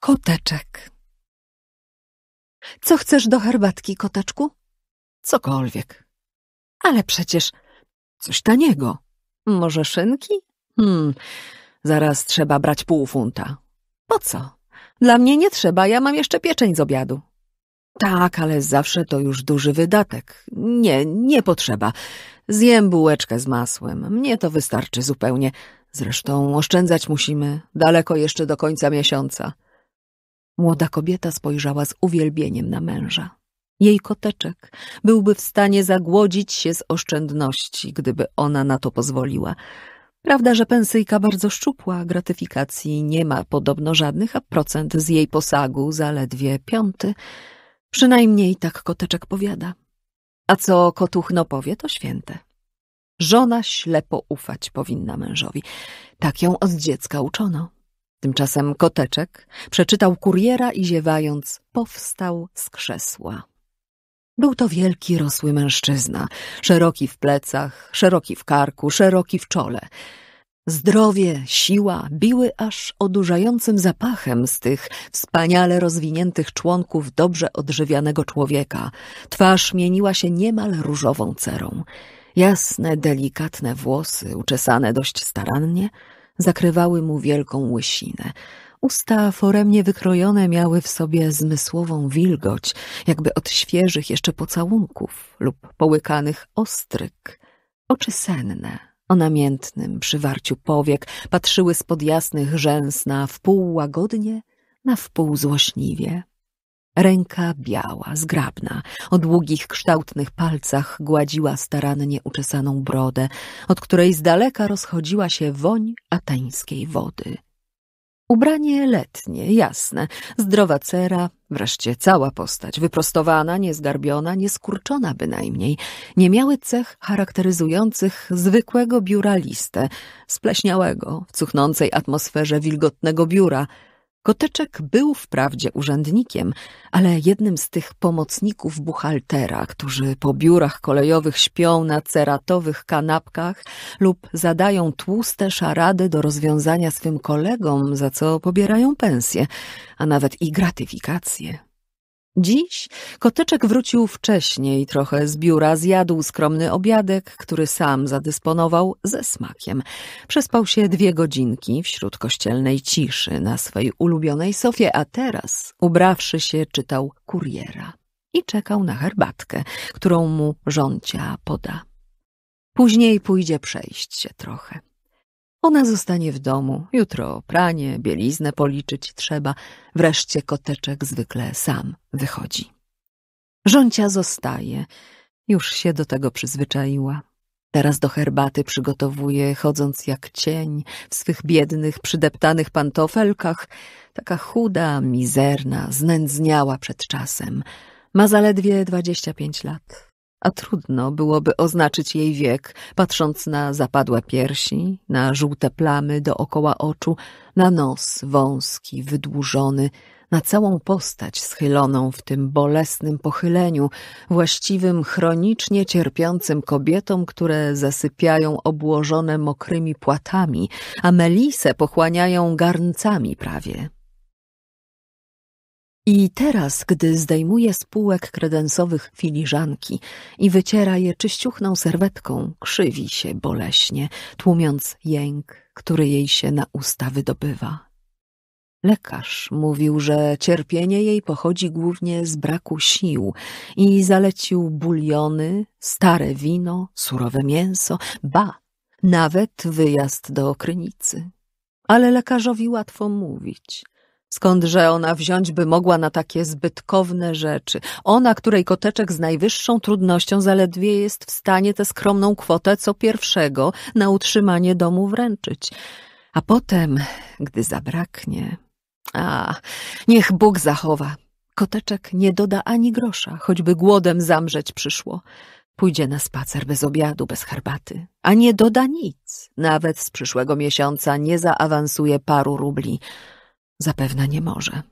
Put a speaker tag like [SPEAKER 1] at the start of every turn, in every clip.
[SPEAKER 1] Koteczek. Co chcesz do herbatki, koteczku? Cokolwiek. Ale przecież coś taniego. Może szynki? Hmm, zaraz trzeba brać pół funta. Po co? Dla mnie nie trzeba, ja mam jeszcze pieczeń z obiadu. Tak, ale zawsze to już duży wydatek. Nie, nie potrzeba. Zjem bułeczkę z masłem. Mnie to wystarczy zupełnie. Zresztą oszczędzać musimy. Daleko jeszcze do końca miesiąca. Młoda kobieta spojrzała z uwielbieniem na męża. Jej koteczek byłby w stanie zagłodzić się z oszczędności, gdyby ona na to pozwoliła. Prawda, że pensyjka bardzo szczupła, gratyfikacji nie ma podobno żadnych, a procent z jej posagu zaledwie piąty. Przynajmniej tak koteczek powiada. A co kotuchno powie, to święte. Żona ślepo ufać powinna mężowi. Tak ją od dziecka uczono. Tymczasem koteczek przeczytał kuriera i ziewając powstał z krzesła. Był to wielki, rosły mężczyzna, szeroki w plecach, szeroki w karku, szeroki w czole. Zdrowie, siła biły aż odurzającym zapachem z tych wspaniale rozwiniętych członków dobrze odżywianego człowieka. Twarz mieniła się niemal różową cerą. Jasne, delikatne włosy, uczesane dość starannie – zakrywały mu wielką łysinę. Usta foremnie wykrojone miały w sobie zmysłową wilgoć, jakby od świeżych jeszcze pocałunków lub połykanych ostryk. Oczy senne, o namiętnym przywarciu powiek, patrzyły spod jasnych rzęs na wpół łagodnie, na wpół złośliwie. Ręka biała, zgrabna, o długich, kształtnych palcach gładziła starannie uczesaną brodę, od której z daleka rozchodziła się woń atańskiej wody. Ubranie letnie, jasne, zdrowa cera, wreszcie cała postać, wyprostowana, niezgarbiona, nieskurczona bynajmniej, nie miały cech charakteryzujących zwykłego biuralistę, spleśniałego, w cuchnącej atmosferze wilgotnego biura – Koteczek był wprawdzie urzędnikiem, ale jednym z tych pomocników buchaltera, którzy po biurach kolejowych śpią na ceratowych kanapkach lub zadają tłuste szarady do rozwiązania swym kolegom, za co pobierają pensje, a nawet i gratyfikacje. Dziś koteczek wrócił wcześniej trochę z biura, zjadł skromny obiadek, który sam zadysponował ze smakiem. Przespał się dwie godzinki wśród kościelnej ciszy na swej ulubionej sofie, a teraz, ubrawszy się, czytał kuriera i czekał na herbatkę, którą mu rządcia poda. Później pójdzie przejść się trochę. Ona zostanie w domu. Jutro pranie, bieliznę policzyć trzeba. Wreszcie koteczek zwykle sam wychodzi. Żoncia zostaje. Już się do tego przyzwyczaiła. Teraz do herbaty przygotowuje, chodząc jak cień, w swych biednych, przydeptanych pantofelkach. Taka chuda, mizerna, znędzniała przed czasem. Ma zaledwie dwadzieścia pięć lat a trudno byłoby oznaczyć jej wiek, patrząc na zapadłe piersi, na żółte plamy dookoła oczu, na nos wąski, wydłużony, na całą postać schyloną w tym bolesnym pochyleniu, właściwym chronicznie cierpiącym kobietom, które zasypiają obłożone mokrymi płatami, a melisę pochłaniają garncami prawie. I teraz, gdy zdejmuje z półek kredensowych filiżanki i wyciera je czyściuchną serwetką, krzywi się boleśnie, tłumiąc jęk, który jej się na usta wydobywa. Lekarz mówił, że cierpienie jej pochodzi głównie z braku sił i zalecił buliony, stare wino, surowe mięso, ba, nawet wyjazd do okrynicy. Ale lekarzowi łatwo mówić – Skądże ona wziąć by mogła na takie zbytkowne rzeczy? Ona, której koteczek z najwyższą trudnością zaledwie jest w stanie tę skromną kwotę co pierwszego na utrzymanie domu wręczyć. A potem, gdy zabraknie... A, niech Bóg zachowa. Koteczek nie doda ani grosza, choćby głodem zamrzeć przyszło. Pójdzie na spacer bez obiadu, bez herbaty, a nie doda nic. Nawet z przyszłego miesiąca nie zaawansuje paru rubli. Zapewne nie może.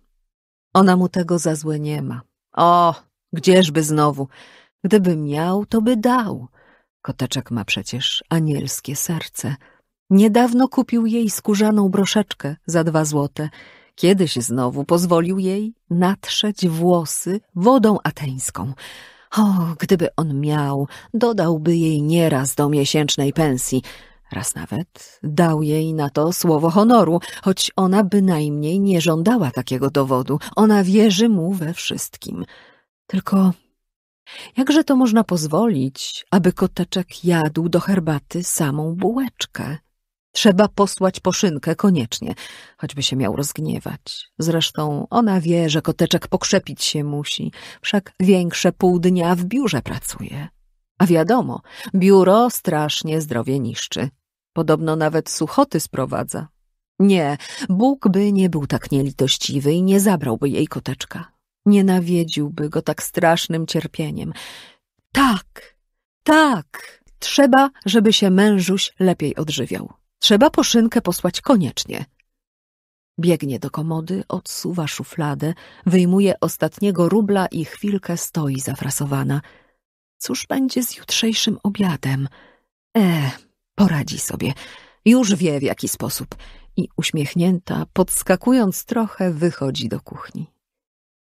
[SPEAKER 1] Ona mu tego za złe nie ma. O, gdzieżby znowu? Gdyby miał, to by dał. Koteczek ma przecież anielskie serce. Niedawno kupił jej skórzaną broszeczkę za dwa złote. Kiedyś znowu pozwolił jej natrzeć włosy wodą ateńską. O, gdyby on miał, dodałby jej nieraz do miesięcznej pensji. Raz nawet dał jej na to słowo honoru, choć ona bynajmniej nie żądała takiego dowodu. Ona wierzy mu we wszystkim. Tylko jakże to można pozwolić, aby koteczek jadł do herbaty samą bułeczkę? Trzeba posłać po szynkę koniecznie, choćby się miał rozgniewać. Zresztą ona wie, że koteczek pokrzepić się musi, wszak większe pół dnia w biurze pracuje. A wiadomo, biuro strasznie zdrowie niszczy. Podobno nawet suchoty sprowadza. Nie, Bóg by nie był tak nielitościwy i nie zabrałby jej koteczka. Nie nawiedziłby go tak strasznym cierpieniem. Tak, tak, trzeba, żeby się mężuś lepiej odżywiał. Trzeba po szynkę posłać koniecznie. Biegnie do komody, odsuwa szufladę, wyjmuje ostatniego rubla i chwilkę stoi zafrasowana – Cóż będzie z jutrzejszym obiadem? E, poradzi sobie. Już wie w jaki sposób. I uśmiechnięta, podskakując trochę, wychodzi do kuchni.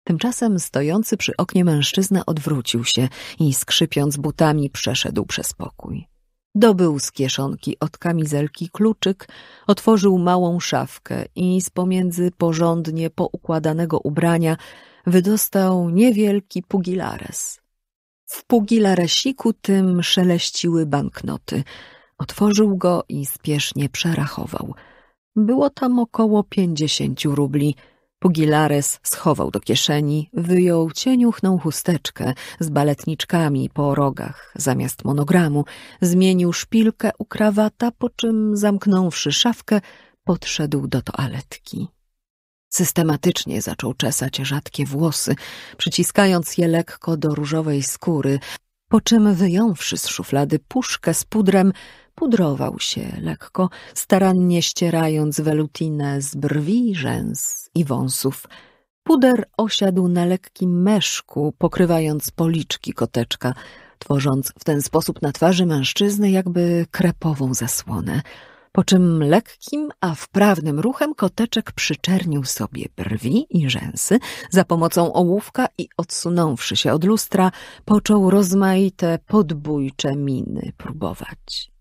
[SPEAKER 1] Tymczasem stojący przy oknie mężczyzna odwrócił się i skrzypiąc butami przeszedł przez pokój. Dobył z kieszonki od kamizelki kluczyk, otworzył małą szafkę i z pomiędzy porządnie poukładanego ubrania wydostał niewielki pugilares. W pugilaresiku tym szeleściły banknoty. Otworzył go i spiesznie przerachował. Było tam około pięćdziesięciu rubli. Pugilares schował do kieszeni, wyjął cieniuchną chusteczkę z baletniczkami po rogach zamiast monogramu, zmienił szpilkę u krawata, po czym zamknąwszy szafkę, podszedł do toaletki. Systematycznie zaczął czesać rzadkie włosy, przyciskając je lekko do różowej skóry, po czym wyjąwszy z szuflady puszkę z pudrem, pudrował się lekko, starannie ścierając welutinę z brwi, rzęs i wąsów. Puder osiadł na lekkim meszku, pokrywając policzki koteczka, tworząc w ten sposób na twarzy mężczyzny jakby krepową zasłonę – po czym lekkim, a wprawnym ruchem koteczek przyczernił sobie brwi i rzęsy, za pomocą ołówka i odsunąwszy się od lustra, począł rozmaite podbójcze miny próbować.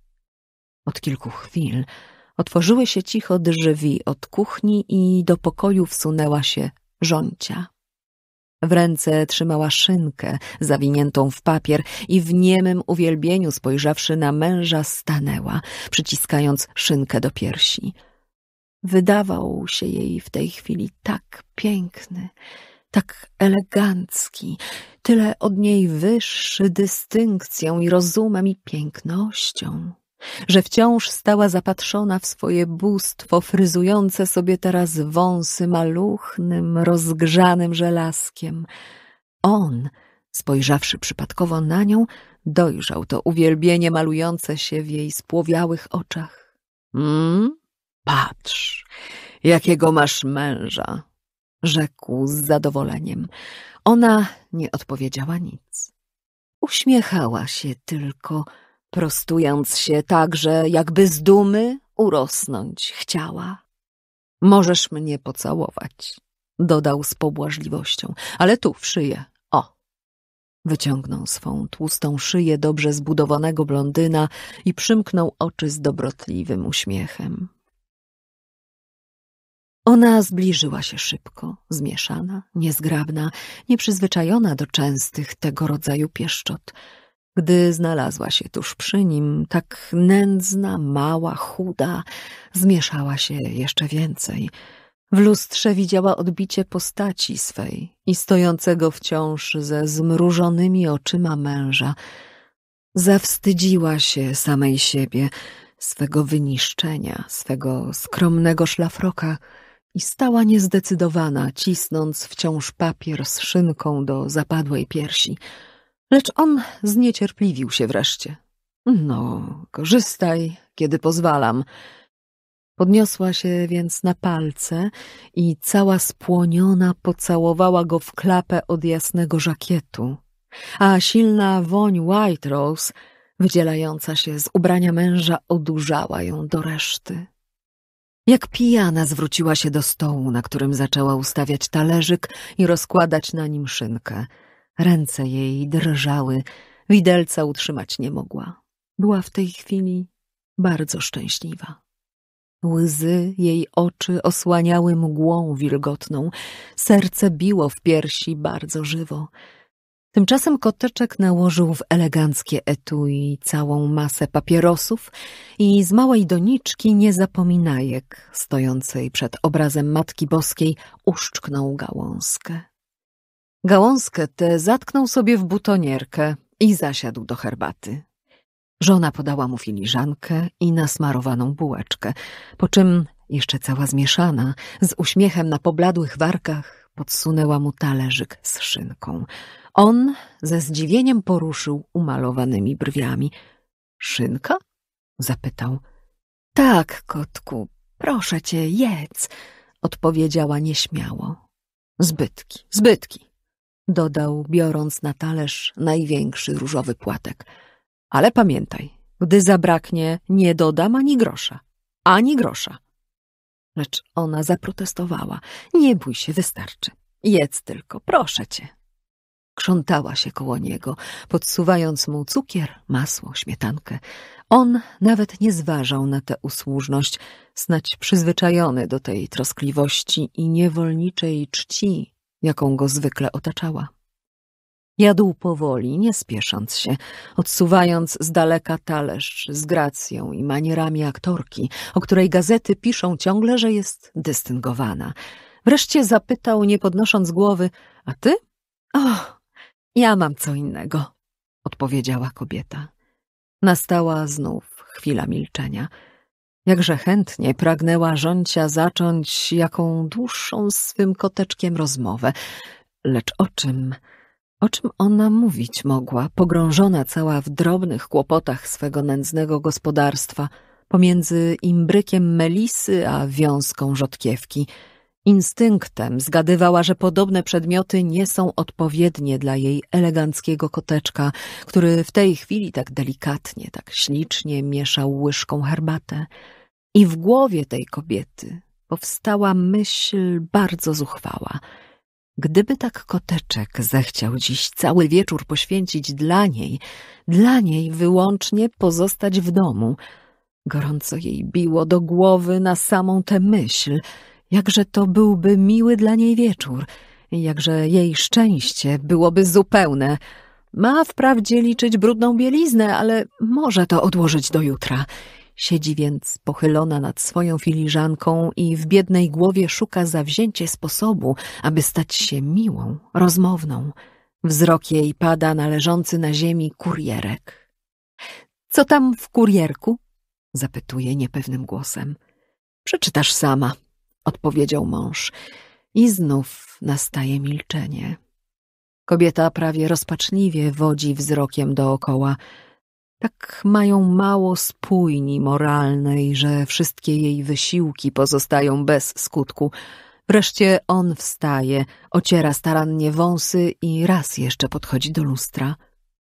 [SPEAKER 1] Od kilku chwil otworzyły się cicho drzwi od kuchni i do pokoju wsunęła się żoncia. W ręce trzymała szynkę zawiniętą w papier i w niemym uwielbieniu spojrzawszy na męża stanęła, przyciskając szynkę do piersi. Wydawał się jej w tej chwili tak piękny, tak elegancki, tyle od niej wyższy dystynkcją i rozumem i pięknością że wciąż stała zapatrzona w swoje bóstwo, fryzujące sobie teraz wąsy maluchnym, rozgrzanym żelazkiem. On, spojrzawszy przypadkowo na nią, dojrzał to uwielbienie malujące się w jej spłowiałych oczach. Hmm? patrz, jakiego masz męża, rzekł z zadowoleniem. Ona nie odpowiedziała nic. Uśmiechała się tylko, prostując się tak, że jakby z dumy urosnąć chciała. Możesz mnie pocałować, dodał z pobłażliwością, ale tu w szyję, o. Wyciągnął swą tłustą szyję dobrze zbudowanego blondyna i przymknął oczy z dobrotliwym uśmiechem. Ona zbliżyła się szybko, zmieszana, niezgrabna, nieprzyzwyczajona do częstych tego rodzaju pieszczot – gdy znalazła się tuż przy nim, tak nędzna, mała, chuda, zmieszała się jeszcze więcej. W lustrze widziała odbicie postaci swej i stojącego wciąż ze zmrużonymi oczyma męża. Zawstydziła się samej siebie, swego wyniszczenia, swego skromnego szlafroka i stała niezdecydowana, cisnąc wciąż papier z szynką do zapadłej piersi – Lecz on zniecierpliwił się wreszcie. No, korzystaj, kiedy pozwalam. Podniosła się więc na palce i cała spłoniona pocałowała go w klapę od jasnego żakietu, a silna woń White Rose, wydzielająca się z ubrania męża, odurzała ją do reszty. Jak pijana zwróciła się do stołu, na którym zaczęła ustawiać talerzyk i rozkładać na nim szynkę – Ręce jej drżały, widelca utrzymać nie mogła. Była w tej chwili bardzo szczęśliwa. Łzy jej oczy osłaniały mgłą wilgotną, serce biło w piersi bardzo żywo. Tymczasem koteczek nałożył w eleganckie etui całą masę papierosów i z małej doniczki niezapominajek stojącej przed obrazem Matki Boskiej uszczknął gałązkę. Gałązkę tę zatknął sobie w butonierkę i zasiadł do herbaty. Żona podała mu filiżankę i nasmarowaną bułeczkę, po czym, jeszcze cała zmieszana, z uśmiechem na pobladłych warkach, podsunęła mu talerzyk z szynką. On ze zdziwieniem poruszył umalowanymi brwiami. Szynka? zapytał. Tak, kotku, proszę cię, jedz, odpowiedziała nieśmiało. Zbytki, zbytki dodał, biorąc na talerz największy różowy płatek. Ale pamiętaj, gdy zabraknie, nie dodam ani grosza. Ani grosza. Lecz ona zaprotestowała. Nie bój się, wystarczy. Jedz tylko, proszę cię. Krzątała się koło niego, podsuwając mu cukier, masło, śmietankę. On nawet nie zważał na tę usłużność, snać przyzwyczajony do tej troskliwości i niewolniczej czci, jaką go zwykle otaczała. Jadł powoli, nie spiesząc się, odsuwając z daleka talerz z gracją i manierami aktorki, o której gazety piszą ciągle, że jest dystyngowana. Wreszcie zapytał, nie podnosząc głowy, a ty? O, ja mam co innego, odpowiedziała kobieta. Nastała znów chwila milczenia. Jakże chętnie pragnęła rządcia zacząć jaką dłuższą z swym koteczkiem rozmowę. Lecz o czym? O czym ona mówić mogła, pogrążona cała w drobnych kłopotach swego nędznego gospodarstwa, pomiędzy imbrykiem melisy a wiązką rzodkiewki – Instynktem zgadywała, że podobne przedmioty nie są odpowiednie dla jej eleganckiego koteczka, który w tej chwili tak delikatnie, tak ślicznie mieszał łyżką herbatę. I w głowie tej kobiety powstała myśl bardzo zuchwała. Gdyby tak koteczek zechciał dziś cały wieczór poświęcić dla niej, dla niej wyłącznie pozostać w domu. Gorąco jej biło do głowy na samą tę myśl – Jakże to byłby miły dla niej wieczór, jakże jej szczęście byłoby zupełne. Ma wprawdzie liczyć brudną bieliznę, ale może to odłożyć do jutra. Siedzi więc pochylona nad swoją filiżanką i w biednej głowie szuka zawzięcie sposobu, aby stać się miłą, rozmowną. Wzrok jej pada na leżący na ziemi kurierek. — Co tam w kurierku? — zapytuje niepewnym głosem. — Przeczytasz sama odpowiedział mąż. I znów nastaje milczenie. Kobieta prawie rozpaczliwie wodzi wzrokiem dookoła. Tak mają mało spójni moralnej, że wszystkie jej wysiłki pozostają bez skutku. Wreszcie on wstaje, ociera starannie wąsy i raz jeszcze podchodzi do lustra.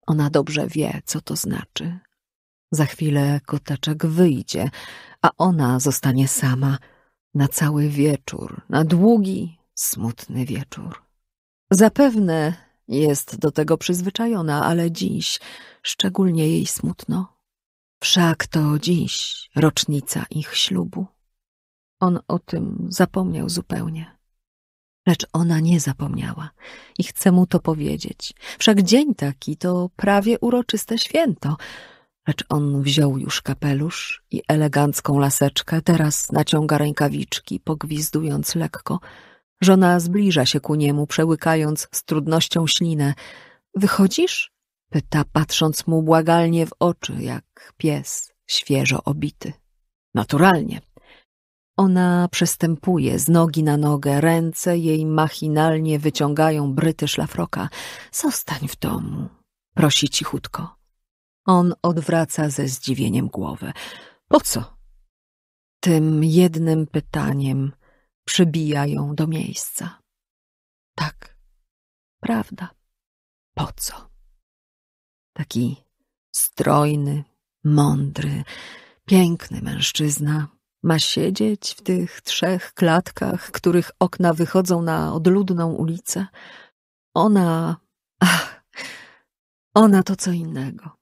[SPEAKER 1] Ona dobrze wie, co to znaczy. Za chwilę kotaczek wyjdzie, a ona zostanie sama – na cały wieczór, na długi, smutny wieczór. Zapewne jest do tego przyzwyczajona, ale dziś szczególnie jej smutno. Wszak to dziś rocznica ich ślubu. On o tym zapomniał zupełnie. Lecz ona nie zapomniała i chce mu to powiedzieć. Wszak dzień taki to prawie uroczyste święto. Lecz on wziął już kapelusz i elegancką laseczkę, teraz naciąga rękawiczki, pogwizdując lekko. Żona zbliża się ku niemu, przełykając z trudnością ślinę. Wychodzisz? pyta, patrząc mu błagalnie w oczy, jak pies świeżo obity. Naturalnie. Ona przestępuje z nogi na nogę, ręce jej machinalnie wyciągają bryty szlafroka. Zostań w domu, prosi cichutko. On odwraca ze zdziwieniem głowę. Po co? Tym jednym pytaniem przybija ją do miejsca. Tak, prawda. Po co? Taki strojny, mądry, piękny mężczyzna ma siedzieć w tych trzech klatkach, których okna wychodzą na odludną ulicę. Ona, ach, ona to co innego.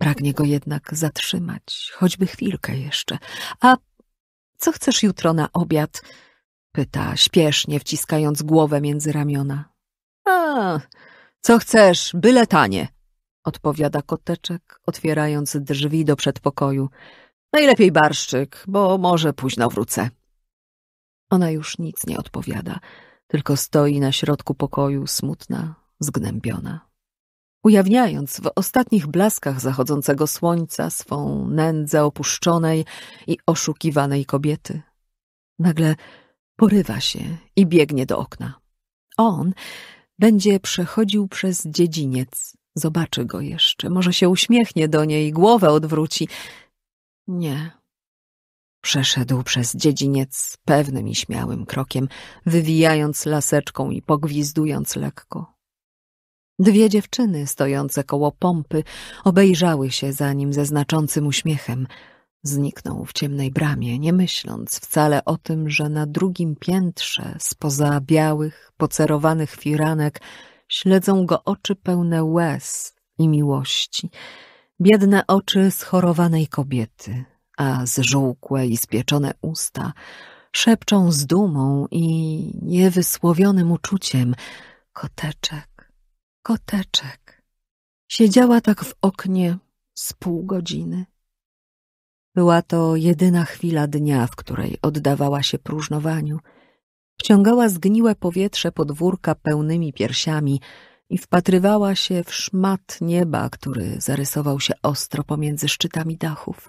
[SPEAKER 1] Pragnie go jednak zatrzymać, choćby chwilkę jeszcze. A co chcesz jutro na obiad? Pyta śpiesznie, wciskając głowę między ramiona. A, co chcesz, byle tanie, odpowiada koteczek, otwierając drzwi do przedpokoju. Najlepiej barszczyk, bo może późno wrócę. Ona już nic nie odpowiada, tylko stoi na środku pokoju, smutna, zgnębiona ujawniając w ostatnich blaskach zachodzącego słońca swą nędzę opuszczonej i oszukiwanej kobiety. Nagle porywa się i biegnie do okna. On będzie przechodził przez dziedziniec. Zobaczy go jeszcze, może się uśmiechnie do niej, głowę odwróci. Nie. Przeszedł przez dziedziniec pewnym i śmiałym krokiem, wywijając laseczką i pogwizdując lekko. Dwie dziewczyny stojące koło pompy obejrzały się za nim ze znaczącym uśmiechem. Zniknął w ciemnej bramie, nie myśląc wcale o tym, że na drugim piętrze, spoza białych, pocerowanych firanek, śledzą go oczy pełne łez i miłości. Biedne oczy schorowanej kobiety, a zżółkłe i spieczone usta szepczą z dumą i niewysłowionym uczuciem – koteczek koteczek. Siedziała tak w oknie z pół godziny. Była to jedyna chwila dnia, w której oddawała się próżnowaniu. Wciągała zgniłe powietrze podwórka pełnymi piersiami i wpatrywała się w szmat nieba, który zarysował się ostro pomiędzy szczytami dachów.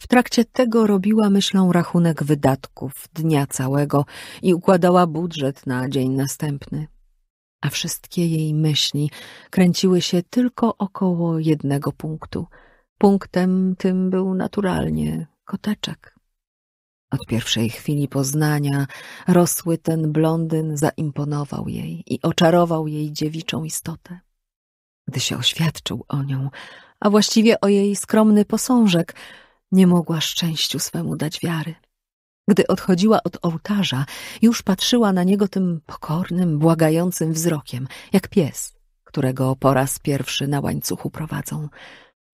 [SPEAKER 1] W trakcie tego robiła myślą rachunek wydatków dnia całego i układała budżet na dzień następny a wszystkie jej myśli kręciły się tylko około jednego punktu. Punktem tym był naturalnie koteczek. Od pierwszej chwili poznania rosły ten blondyn zaimponował jej i oczarował jej dziewiczą istotę. Gdy się oświadczył o nią, a właściwie o jej skromny posążek, nie mogła szczęściu swemu dać wiary. Gdy odchodziła od ołtarza, już patrzyła na niego tym pokornym, błagającym wzrokiem, jak pies, którego po raz pierwszy na łańcuchu prowadzą.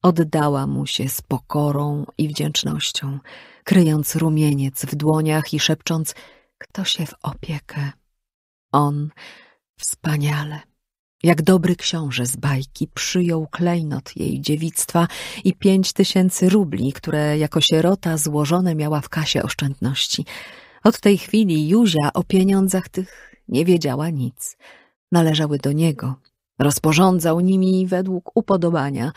[SPEAKER 1] Oddała mu się z pokorą i wdzięcznością, kryjąc rumieniec w dłoniach i szepcząc – kto się w opiekę. On wspaniale. Jak dobry książę z bajki przyjął klejnot jej dziewictwa i pięć tysięcy rubli, które jako sierota złożone miała w kasie oszczędności. Od tej chwili Józia o pieniądzach tych nie wiedziała nic. Należały do niego. Rozporządzał nimi według upodobania.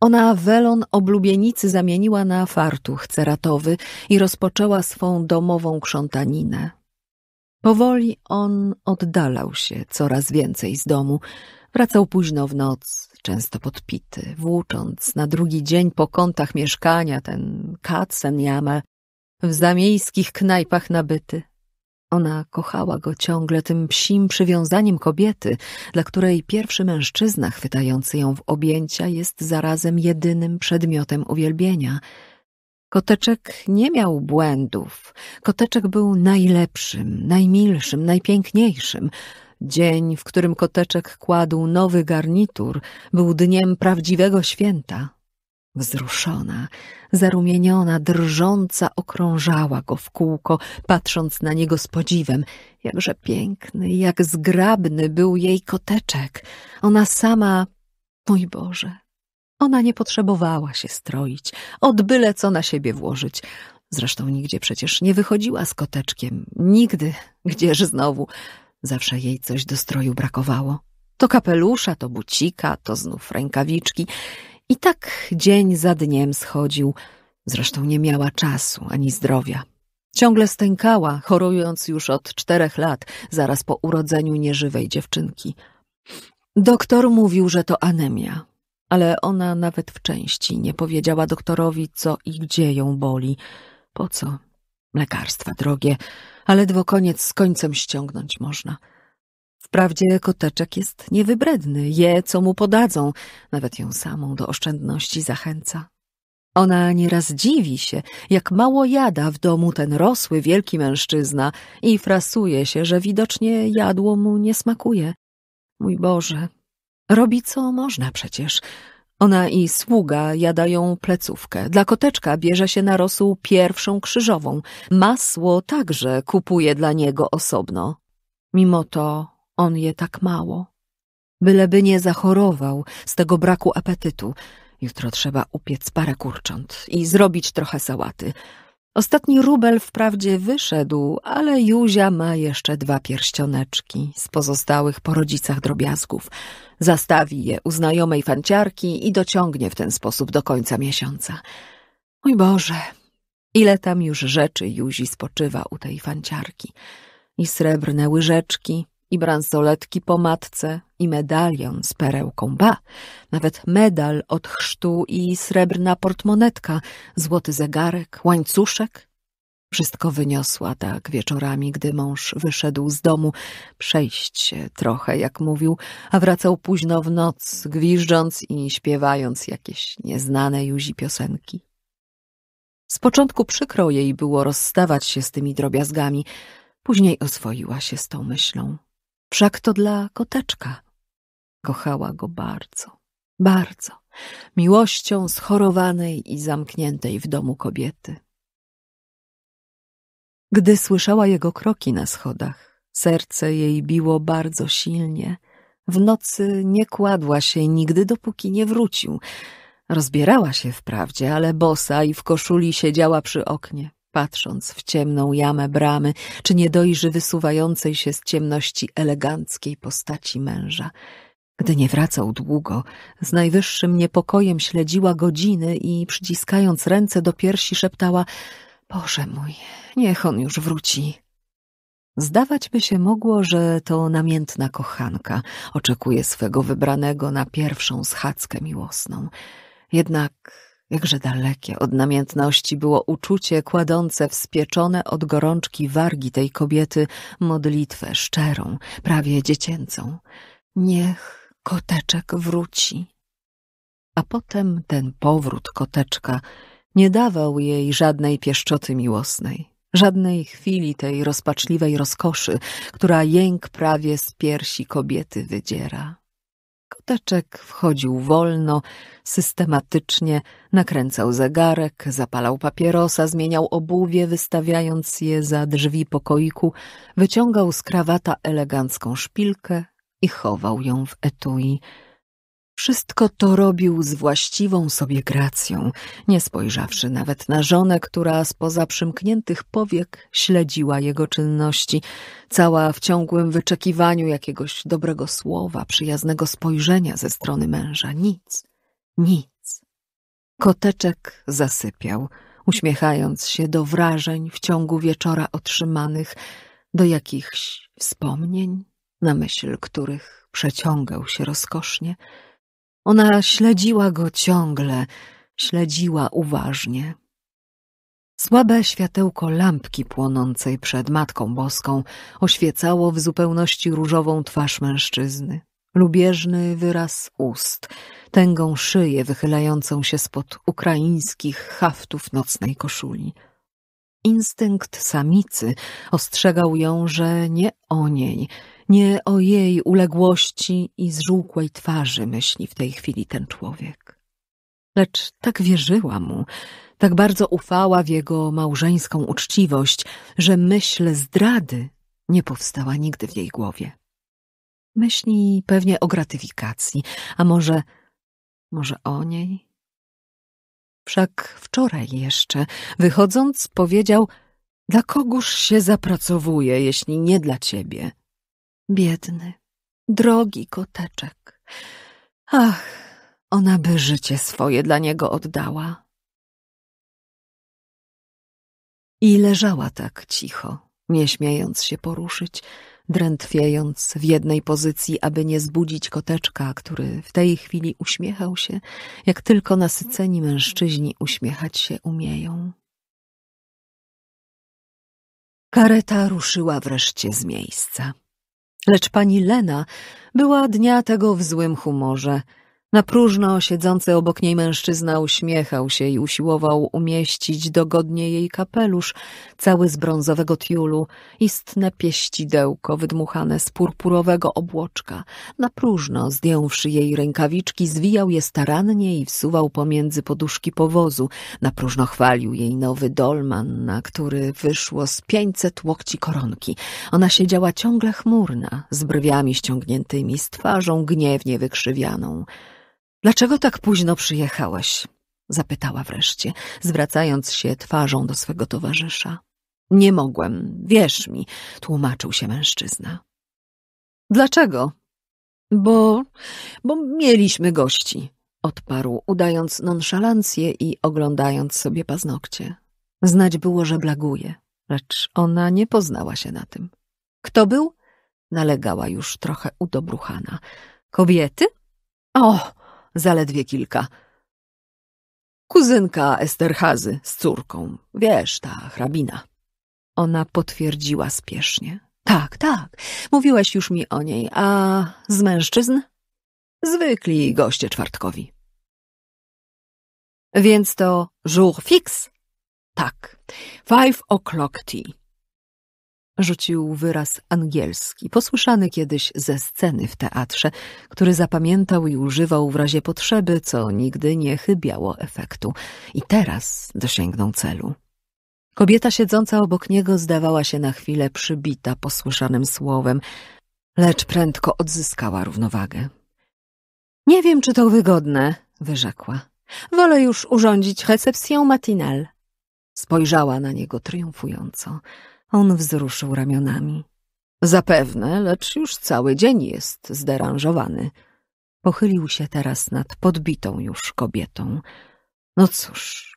[SPEAKER 1] Ona welon oblubienicy zamieniła na fartuch ceratowy i rozpoczęła swą domową krzątaninę. Powoli on oddalał się coraz więcej z domu. Wracał późno w noc, często podpity, włócząc na drugi dzień po kątach mieszkania ten katzenjamę w zamiejskich knajpach nabyty. Ona kochała go ciągle tym psim przywiązaniem kobiety, dla której pierwszy mężczyzna chwytający ją w objęcia jest zarazem jedynym przedmiotem uwielbienia – Koteczek nie miał błędów. Koteczek był najlepszym, najmilszym, najpiękniejszym. Dzień, w którym koteczek kładł nowy garnitur, był dniem prawdziwego święta. Wzruszona, zarumieniona, drżąca okrążała go w kółko, patrząc na niego z podziwem. Jakże piękny, jak zgrabny był jej koteczek. Ona sama, mój Boże, ona nie potrzebowała się stroić, od byle co na siebie włożyć. Zresztą nigdzie przecież nie wychodziła z koteczkiem. Nigdy. Gdzież znowu? Zawsze jej coś do stroju brakowało. To kapelusza, to bucika, to znów rękawiczki. I tak dzień za dniem schodził. Zresztą nie miała czasu ani zdrowia. Ciągle stękała, chorując już od czterech lat, zaraz po urodzeniu nieżywej dziewczynki. Doktor mówił, że to anemia ale ona nawet w części nie powiedziała doktorowi, co i gdzie ją boli. Po co? Lekarstwa drogie, a ledwo koniec z końcem ściągnąć można. Wprawdzie koteczek jest niewybredny, je, co mu podadzą, nawet ją samą do oszczędności zachęca. Ona nieraz dziwi się, jak mało jada w domu ten rosły wielki mężczyzna i frasuje się, że widocznie jadło mu nie smakuje. Mój Boże, Robi co można przecież. Ona i sługa jadają plecówkę. Dla koteczka bierze się na rosół pierwszą krzyżową. Masło także kupuje dla niego osobno. Mimo to on je tak mało. Byleby nie zachorował z tego braku apetytu. Jutro trzeba upiec parę kurcząt i zrobić trochę sałaty. Ostatni rubel wprawdzie wyszedł, ale Józia ma jeszcze dwa pierścioneczki z pozostałych po rodzicach drobiazgów. Zastawi je u znajomej fanciarki i dociągnie w ten sposób do końca miesiąca. Mój Boże, ile tam już rzeczy Józi spoczywa u tej fanciarki. I srebrne łyżeczki, i bransoletki po matce, i medalion z perełką, ba, nawet medal od chrztu i srebrna portmonetka, złoty zegarek, łańcuszek. Wszystko wyniosła tak wieczorami, gdy mąż wyszedł z domu, przejść się trochę, jak mówił, a wracał późno w noc, gwiżdżąc i śpiewając jakieś nieznane Juzi piosenki. Z początku przykro jej było rozstawać się z tymi drobiazgami, później oswoiła się z tą myślą. Wszak to dla koteczka. Kochała go bardzo, bardzo, miłością schorowanej i zamkniętej w domu kobiety. Gdy słyszała jego kroki na schodach, serce jej biło bardzo silnie. W nocy nie kładła się nigdy, dopóki nie wrócił. Rozbierała się wprawdzie, ale bosa i w koszuli siedziała przy oknie patrząc w ciemną jamę bramy, czy nie dojrzy wysuwającej się z ciemności eleganckiej postaci męża. Gdy nie wracał długo, z najwyższym niepokojem śledziła godziny i przyciskając ręce do piersi szeptała — Boże mój, niech on już wróci. Zdawać by się mogło, że to namiętna kochanka oczekuje swego wybranego na pierwszą schadzkę miłosną. Jednak Jakże dalekie od namiętności było uczucie kładące wspieczone od gorączki wargi tej kobiety modlitwę szczerą, prawie dziecięcą. Niech koteczek wróci. A potem ten powrót koteczka nie dawał jej żadnej pieszczoty miłosnej, żadnej chwili tej rozpaczliwej rozkoszy, która jęk prawie z piersi kobiety wydziera. Koteczek wchodził wolno, systematycznie, nakręcał zegarek, zapalał papierosa, zmieniał obuwie, wystawiając je za drzwi pokoiku, wyciągał z krawata elegancką szpilkę i chował ją w etui. Wszystko to robił z właściwą sobie gracją, nie spojrzawszy nawet na żonę, która spoza przymkniętych powiek śledziła jego czynności, cała w ciągłym wyczekiwaniu jakiegoś dobrego słowa, przyjaznego spojrzenia ze strony męża. Nic, nic. Koteczek zasypiał, uśmiechając się do wrażeń w ciągu wieczora otrzymanych, do jakichś wspomnień, na myśl których przeciągał się rozkosznie – ona śledziła go ciągle, śledziła uważnie. Słabe światełko lampki płonącej przed Matką Boską oświecało w zupełności różową twarz mężczyzny, lubieżny wyraz ust, tęgą szyję wychylającą się spod ukraińskich haftów nocnej koszuli. Instynkt samicy ostrzegał ją, że nie o niej – nie o jej uległości i zżółkłej twarzy myśli w tej chwili ten człowiek. Lecz tak wierzyła mu, tak bardzo ufała w jego małżeńską uczciwość, że myśl zdrady nie powstała nigdy w jej głowie. Myśli pewnie o gratyfikacji, a może, może o niej? Wszak wczoraj jeszcze, wychodząc, powiedział, dla kogóż się zapracowuje, jeśli nie dla ciebie? Biedny, drogi koteczek. Ach, ona by życie swoje dla niego oddała. I leżała tak cicho, nie śmiejąc się poruszyć, drętwiejąc w jednej pozycji, aby nie zbudzić koteczka, który w tej chwili uśmiechał się, jak tylko nasyceni mężczyźni uśmiechać się umieją. Kareta ruszyła wreszcie z miejsca. Lecz pani Lena była dnia tego w złym humorze. Na próżno siedzący obok niej mężczyzna uśmiechał się i usiłował umieścić dogodnie jej kapelusz, cały z brązowego tiulu, istne pieścidełko wydmuchane z purpurowego obłoczka. Na próżno, zdjąwszy jej rękawiczki, zwijał je starannie i wsuwał pomiędzy poduszki powozu. Na próżno chwalił jej nowy dolman, na który wyszło z pięćset łokci koronki. Ona siedziała ciągle chmurna, z brwiami ściągniętymi, z twarzą gniewnie wykrzywianą. Dlaczego tak późno przyjechałeś? zapytała wreszcie, zwracając się twarzą do swego towarzysza. Nie mogłem, wierz mi, tłumaczył się mężczyzna. Dlaczego? Bo, bo mieliśmy gości, odparł, udając nonszalancję i oglądając sobie paznokcie. Znać było, że blaguje, lecz ona nie poznała się na tym. Kto był? Nalegała już trochę udobruchana. Kobiety? O, zaledwie kilka. Kuzynka Esterhazy z córką, wiesz, ta hrabina. Ona potwierdziła spiesznie. Tak, tak, mówiłaś już mi o niej, a z mężczyzn? Zwykli goście czwartkowi. Więc to jour fix? Tak, five o'clock tea rzucił wyraz angielski, posłyszany kiedyś ze sceny w teatrze, który zapamiętał i używał w razie potrzeby, co nigdy nie chybiało efektu. I teraz dosięgnął celu. Kobieta siedząca obok niego zdawała się na chwilę przybita posłyszanym słowem, lecz prędko odzyskała równowagę. Nie wiem, czy to wygodne, wyrzekła. Wolę już urządzić recepcję matinal. Spojrzała na niego triumfująco. On wzruszył ramionami. Zapewne, lecz już cały dzień jest zderanżowany. Pochylił się teraz nad podbitą już kobietą. No cóż,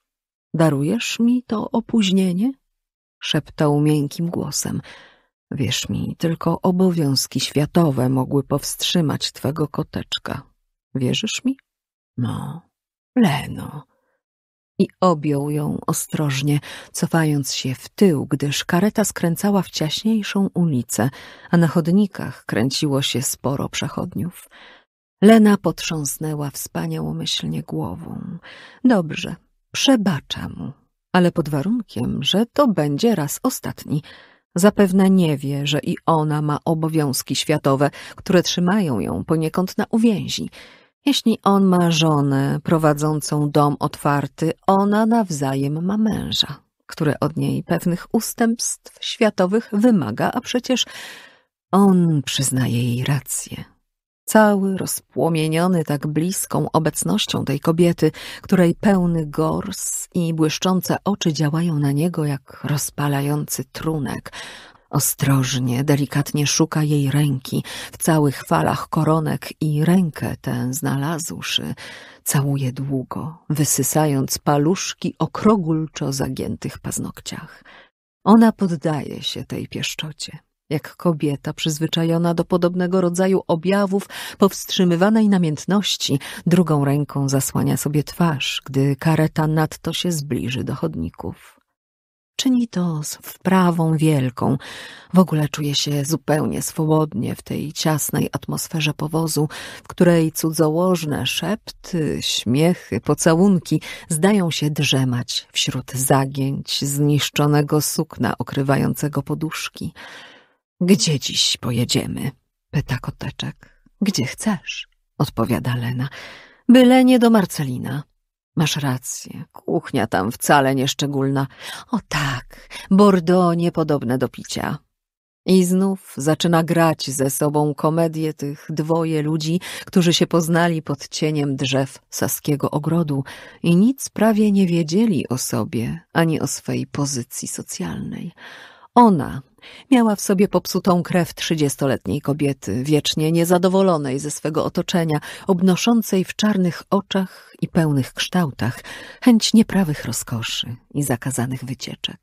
[SPEAKER 1] darujesz mi to opóźnienie? Szeptał miękkim głosem. Wierz mi, tylko obowiązki światowe mogły powstrzymać twego koteczka. Wierzysz mi? No, Leno i objął ją ostrożnie, cofając się w tył, gdyż kareta skręcała w ciaśniejszą ulicę, a na chodnikach kręciło się sporo przechodniów. Lena potrząsnęła wspaniałomyślnie głową. Dobrze, przebacza mu, ale pod warunkiem, że to będzie raz ostatni. Zapewne nie wie, że i ona ma obowiązki światowe, które trzymają ją poniekąd na uwięzi. Jeśli on ma żonę prowadzącą dom otwarty, ona nawzajem ma męża, który od niej pewnych ustępstw światowych wymaga, a przecież on przyznaje jej rację. Cały rozpłomieniony tak bliską obecnością tej kobiety, której pełny gors i błyszczące oczy działają na niego jak rozpalający trunek, Ostrożnie, delikatnie szuka jej ręki, w całych falach koronek i rękę tę znalazłszy, całuje długo, wysysając paluszki o krogulczo zagiętych paznokciach. Ona poddaje się tej pieszczocie. Jak kobieta przyzwyczajona do podobnego rodzaju objawów powstrzymywanej namiętności, drugą ręką zasłania sobie twarz, gdy kareta nadto się zbliży do chodników. Czyni to z wprawą wielką. W ogóle czuje się zupełnie swobodnie w tej ciasnej atmosferze powozu, w której cudzołożne szepty, śmiechy, pocałunki zdają się drzemać wśród zagięć zniszczonego sukna okrywającego poduszki. Gdzie dziś pojedziemy? pyta koteczek. Gdzie chcesz? odpowiada Lena. Byle nie do Marcelina. Masz rację, kuchnia tam wcale nieszczególna. O tak, Bordeaux niepodobne do picia. I znów zaczyna grać ze sobą komedię tych dwoje ludzi, którzy się poznali pod cieniem drzew saskiego ogrodu i nic prawie nie wiedzieli o sobie ani o swej pozycji socjalnej. Ona, Miała w sobie popsutą krew trzydziestoletniej kobiety, wiecznie niezadowolonej ze swego otoczenia, obnoszącej w czarnych oczach i pełnych kształtach chęć nieprawych rozkoszy i zakazanych wycieczek.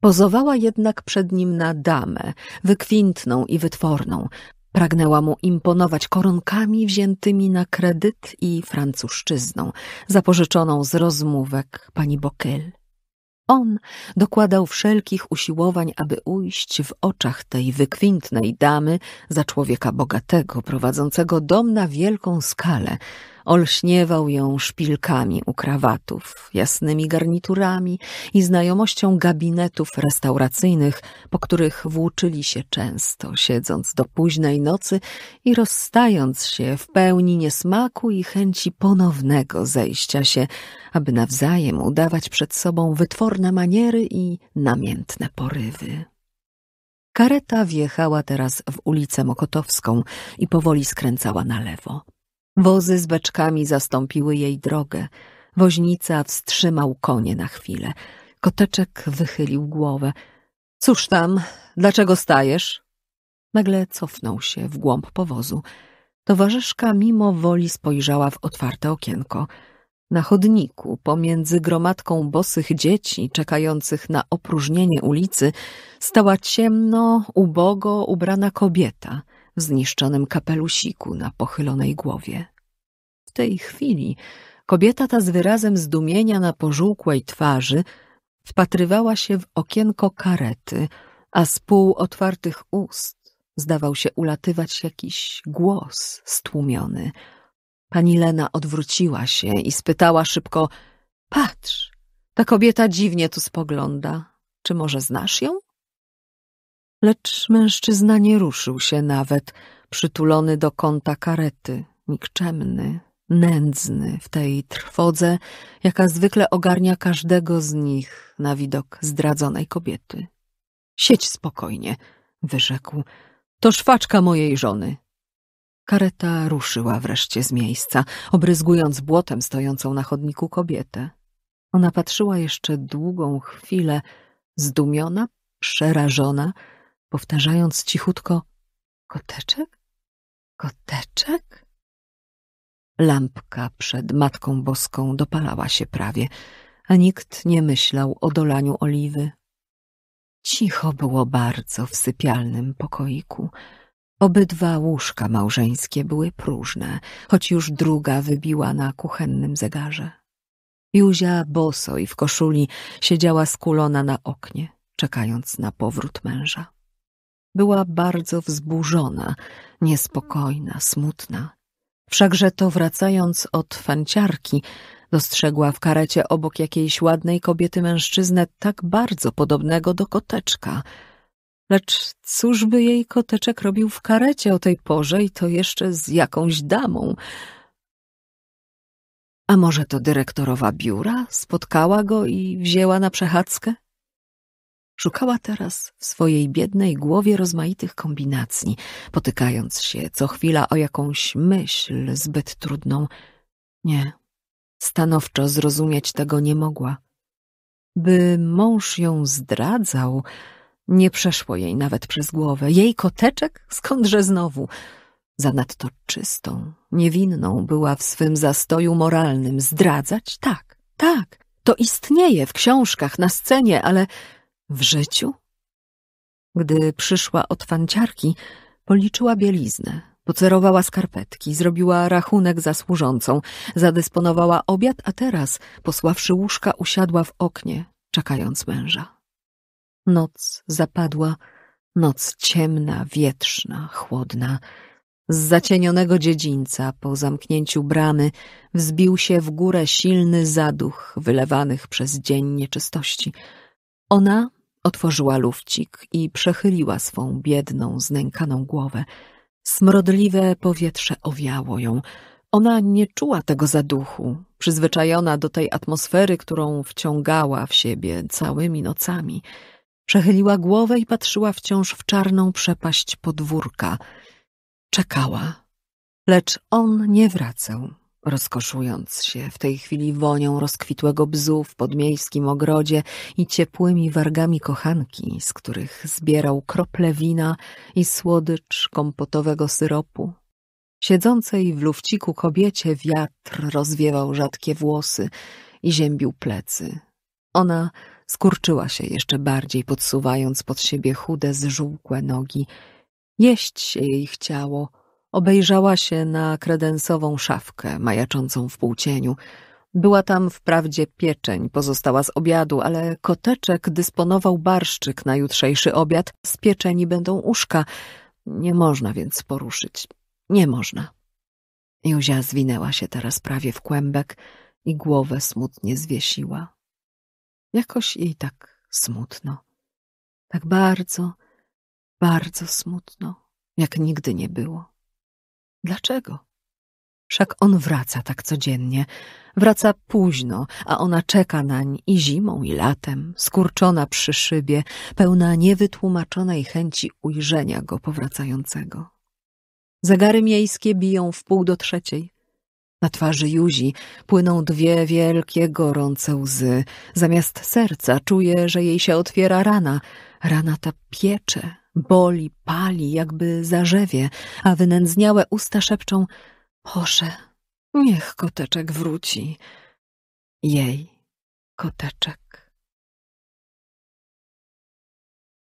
[SPEAKER 1] Pozowała jednak przed nim na damę, wykwintną i wytworną. Pragnęła mu imponować koronkami wziętymi na kredyt i francuszczyzną, zapożyczoną z rozmówek pani Bokel on dokładał wszelkich usiłowań, aby ujść w oczach tej wykwintnej damy za człowieka bogatego, prowadzącego dom na wielką skalę, Olśniewał ją szpilkami u krawatów, jasnymi garniturami i znajomością gabinetów restauracyjnych, po których włóczyli się często, siedząc do późnej nocy i rozstając się w pełni niesmaku i chęci ponownego zejścia się, aby nawzajem udawać przed sobą wytworne maniery i namiętne porywy. Kareta wjechała teraz w ulicę Mokotowską i powoli skręcała na lewo. Wozy z beczkami zastąpiły jej drogę. Woźnica wstrzymał konie na chwilę. Koteczek wychylił głowę. Cóż tam, dlaczego stajesz? Nagle cofnął się w głąb powozu. Towarzyszka mimo woli spojrzała w otwarte okienko. Na chodniku, pomiędzy gromadką bosych dzieci czekających na opróżnienie ulicy, stała ciemno, ubogo ubrana kobieta – w zniszczonym kapelusiku na pochylonej głowie. W tej chwili kobieta ta z wyrazem zdumienia na pożółkłej twarzy wpatrywała się w okienko karety, a z pół otwartych ust zdawał się ulatywać jakiś głos stłumiony. Pani Lena odwróciła się i spytała szybko – patrz, ta kobieta dziwnie tu spogląda. Czy może znasz ją? – Lecz mężczyzna nie ruszył się nawet, przytulony do kąta karety, nikczemny, nędzny w tej trwodze, jaka zwykle ogarnia każdego z nich na widok zdradzonej kobiety. Siedź spokojnie, wyrzekł. To szwaczka mojej żony. Kareta ruszyła wreszcie z miejsca, obryzgując błotem stojącą na chodniku kobietę. Ona patrzyła jeszcze długą chwilę, zdumiona, przerażona, powtarzając cichutko koteczek? Koteczek? Lampka przed Matką Boską dopalała się prawie, a nikt nie myślał o dolaniu oliwy. Cicho było bardzo w sypialnym pokoiku. Obydwa łóżka małżeńskie były próżne, choć już druga wybiła na kuchennym zegarze. Józia boso i w koszuli siedziała skulona na oknie, czekając na powrót męża. Była bardzo wzburzona, niespokojna, smutna. Wszakże to wracając od fanciarki, dostrzegła w karecie obok jakiejś ładnej kobiety mężczyznę tak bardzo podobnego do koteczka. Lecz cóż by jej koteczek robił w karecie o tej porze i to jeszcze z jakąś damą? A może to dyrektorowa biura spotkała go i wzięła na przechadzkę? Szukała teraz w swojej biednej głowie rozmaitych kombinacji, potykając się co chwila o jakąś myśl zbyt trudną. Nie, stanowczo zrozumieć tego nie mogła. By mąż ją zdradzał, nie przeszło jej nawet przez głowę. Jej koteczek? Skądże znowu? Zanadto czystą, niewinną była w swym zastoju moralnym. Zdradzać? Tak, tak. To istnieje w książkach, na scenie, ale w życiu? Gdy przyszła od fanciarki, policzyła bieliznę, pocerowała skarpetki, zrobiła rachunek za służącą, zadysponowała obiad, a teraz, posławszy łóżka, usiadła w oknie, czekając męża. Noc zapadła, noc ciemna, wietrzna, chłodna. Z zacienionego dziedzińca po zamknięciu bramy wzbił się w górę silny zaduch wylewanych przez dzień nieczystości. Ona Otworzyła lufcik i przechyliła swą biedną, znękaną głowę. Smrodliwe powietrze owiało ją. Ona nie czuła tego zaduchu, przyzwyczajona do tej atmosfery, którą wciągała w siebie całymi nocami. Przechyliła głowę i patrzyła wciąż w czarną przepaść podwórka. Czekała, lecz on nie wracał rozkoszując się w tej chwili wonią rozkwitłego bzu w podmiejskim ogrodzie i ciepłymi wargami kochanki, z których zbierał krople wina i słodycz kompotowego syropu. Siedzącej w lufciku kobiecie wiatr rozwiewał rzadkie włosy i ziębił plecy. Ona skurczyła się jeszcze bardziej, podsuwając pod siebie chude, zżółkłe nogi. Jeść się jej chciało – Obejrzała się na kredensową szafkę, majaczącą w półcieniu. Była tam wprawdzie pieczeń, pozostała z obiadu, ale koteczek dysponował barszczyk na jutrzejszy obiad. Z pieczeni będą uszka. Nie można więc poruszyć. Nie można. Józia zwinęła się teraz prawie w kłębek i głowę smutnie zwiesiła. Jakoś jej tak smutno. Tak bardzo, bardzo smutno, jak nigdy nie było. Dlaczego? Wszak on wraca tak codziennie. Wraca późno, a ona czeka nań i zimą, i latem, skurczona przy szybie, pełna niewytłumaczonej chęci ujrzenia go powracającego. Zegary miejskie biją w pół do trzeciej. Na twarzy Juzi płyną dwie wielkie, gorące łzy. Zamiast serca czuje, że jej się otwiera rana. Rana ta piecze, Boli, pali, jakby zarzewie, a wynędzniałe usta szepczą Proszę, niech koteczek wróci. Jej koteczek.